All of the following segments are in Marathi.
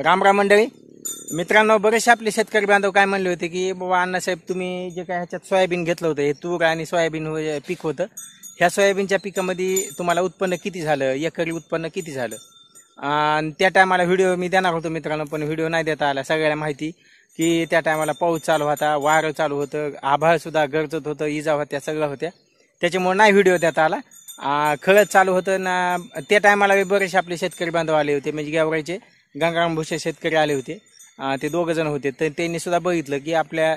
रामराम मंडळी मित्रांनो बरेचसे आपले शेतकरी बांधव काय म्हणले होते की बाबा अण्णासाहेब तुम्ही जे काय ह्याच्यात सोयाबीन घेतलं होतं हे तूर आणि सोयाबीन पीक होतं ह्या सोयाबीनच्या पिकामध्ये तुम्हाला उत्पन्न किती झालं एकरी उत्पन्न किती झालं आणि त्या टायमाला व्हिडिओ मी देणार होतो मित्रांनो पण व्हिडिओ नाही देता आला सगळ्याला माहिती की त्या टायमाला पाऊस चालू होता वारं चालू होतं आभाळसुद्धा गरजत होतं इजा होत्या सगळ्या होत्या त्याच्यामुळे नाही व्हिडिओ देता आला खळत चालू होतं ना त्या टायमाला बरेचसे आपले शेतकरी बांधव आले होते म्हणजे गावरायचे गंगाराम भुसे शेतकरी आले होते ते दोघं जण होते तर त्यांनी सुद्धा बघितलं की आपल्या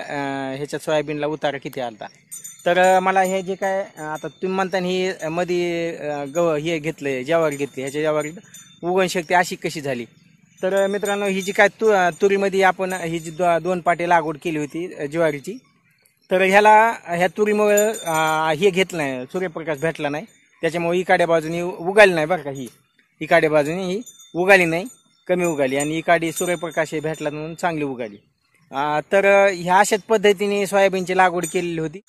ह्याच्यात सोयाबीनला उतारा किती आलता तर मला हे जे काय आता तुम्ही म्हणता ही मध्ये गव हे घेतलं ज्वारी घेतली ह्याच्या उगण उगणशक्ती अशी कशी झाली तर मित्रांनो ही जी काय तु तुरीमध्ये आपण ही जी दोन पाटे लागवड केली होती ज्वारीची तर ह्याला ह्या तुरीमुळे हे घेतलं नाही सूर्यप्रकाश भेटला नाही त्याच्यामुळे इकाड्या बाजूनी उगाली नाही बरं का ही इकाड्या बाजूनी ही उगाली नाही कमी उगाली आणि ही काडी सूर्यप्रकाश हे भेटला म्हणून चांगली उगाली तर ह्या अशाच पद्धतीने सोयाबीनची लागवड केलेली होती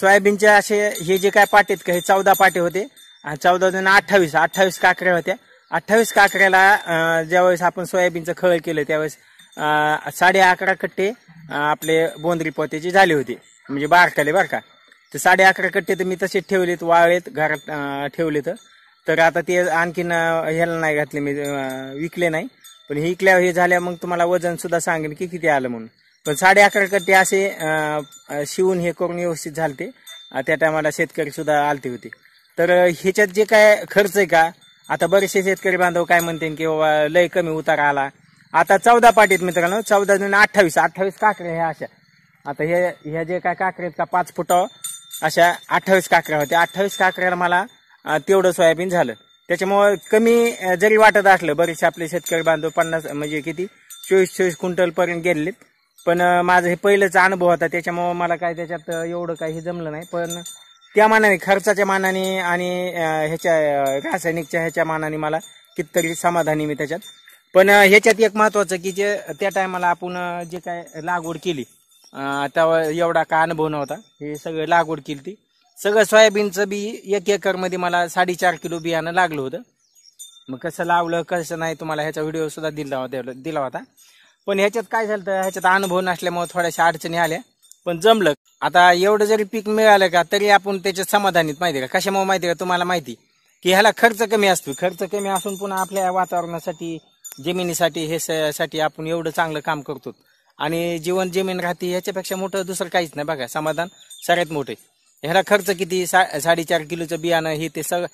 सोयाबीनचे असे हे जे काय पाटेत का हे चौदा पाटे होते चौदा जण अठ्ठावीस अठ्ठावीस काकऱ्या होत्या अठ्ठावीस काकऱ्याला ज्यावेळेस आपण सोयाबीनचं खळ केलं त्यावेळेस साडे अकरा कट्टे आपले बोंदरी पोत्याचे झाले होते म्हणजे बारकाले बारका तर साडे अकरा कट्टे तर मी तसेच ठेवलेत वाळेत घरात ठेवलेत तर आता ते आणखीन ह्याला नाही घातले मी विकले नाही पण हे इकल्या हे झाल्या मग तुम्हाला वजन सुद्धा सांगेन की किती आलं म्हणून पण साडे अकरा ते असे शिवून हे करून व्यवस्थित झालते त्या टायमाला शेतकरी सुद्धा आलते होते तर ह्याच्यात जे काय खर्च आहे का आता बरेचसे शेतकरी बांधव काय म्हणते की बाबा लय कमी उतार आला आता चौदा पाठीत मित्रांनो चौदा जण अठ्ठावीस अठ्ठावीस काकरे ह्या अशा आता हे ह्या जे काय काकऱ्या आहेत का पाच फुट अशा अठ्ठावीस काकऱ्या होत्या अठ्ठावीस काकऱ्याला मला तेवढं सोयाबीन झालं त्याच्यामुळे कमी जरी वाटत असलं बरेचसे आपले शेतकरी बांधव पन्नास म्हणजे किती चोवीस चोवीस क्विंटलपर्यंत गेले पण माझं हे पहिलंच अनुभव होता त्याच्यामुळं मला काय त्याच्यात एवढं काही जमलं नाही पण त्या मानाने खर्चाच्या मानाने आणि ह्याच्या रासायनिकच्या ह्याच्या मानाने मला कितीतरी समाधानी मी त्याच्यात पण ह्याच्यात एक महत्त्वाचं की जे त्या टायमाला आपण जे काय लागवड केली त्यावर एवढा का अनुभव नव्हता हे सगळं लागवड केली ती सगळं सोयाबीनचं बी एक मध्ये मला साडेचार किलो बियाणं लागलं होतं मग कसं लावलं कसं नाही तुम्हाला ह्याचा व्हिडिओ सुद्धा दिला दिला होता पण ह्याच्यात काय झालं तर ह्याच्यात अनुभव नसल्यामुळे थोड्याशा अडचणी आल्या पण जमलं आता एवढं जरी पीक मिळालं का तरी आपण त्याच्यात समाधानीत माहिती का कशामुळे माहिती का तुम्हाला माहिती की ह्याला खर्च कमी असतो खर्च कमी असून पुन्हा आपल्या वातावरणासाठी जमिनीसाठी हे साठी आपण एवढं चांगलं काम करतो आणि जीवन जमीन राहते ह्याच्यापेक्षा मोठं दुसरं काहीच नाही बघा समाधान सगळ्यात मोठं ह्याला खर्च किती सा साडेचार किलोचं बियाणं हे ते सगळं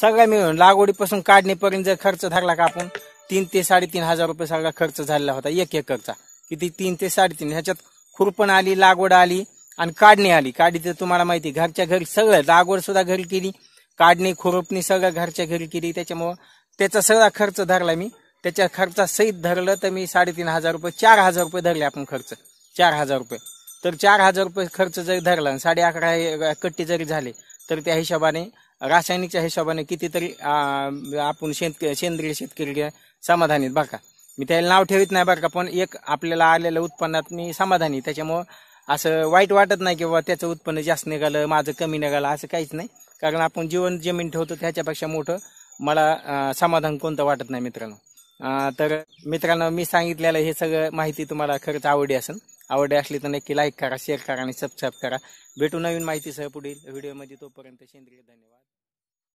सगळं मिळून लागवडीपासून काढणीपर्यंत जर खर्च धरला का आपण तीन ते साडेतीन हजार रुपये सगळा खर्च झालेला होता एक एकरचा किती तीन ते साडेतीन ह्याच्यात खुरपण आली लागवड आली आणि काढणी आली काढणी तर तुम्हाला माहिती घरच्या घरी सगळं लागवड सुद्धा घरी केली काढणी खुरपणी सगळं घरच्या घरी केली त्याच्यामुळं त्याचा सगळा खर्च धरला मी त्याच्या खर्चा सहित धरलं तर मी साडेतीन हजार रुपये चार हजार रुपये धरले आपण खर्च चार हजार रुपये तर चार हजार रुपये खर्च जरी धरला साडे अकरा कट्टी जरी झाले तर त्या हिशोबाने रासायनिकच्या हिशोबाने कितीतरी आपण शेतकरी सेंद्रिय शेतकरी समाधानीत बरं का मी त्याला नाव ठेवित नाही बरं का पण एक आपल्याला आलेल्या उत्पन्नात मी समाधानी त्याच्यामुळं असं वाईट वाटत नाही किंवा त्याचं उत्पन्न जास्त निघालं माझं कमी निघालं असं काहीच नाही कारण आपण जीवन जमीन ठेवतो त्याच्यापेक्षा मोठं मला समाधान कोणतं वाटत नाही मित्रांनो तर मित्रांनो मी सांगितलेलं हे सगळं माहिती तुम्हाला खरंच आवडी असेल आवडली असली तर नक्की लाईक करा शेअर करा आणि सबस्क्राईब करा भेटू नवीन माहितीसह पुढील व्हिडिओमध्ये तोपर्यंत सेंद्रिय धन्यवाद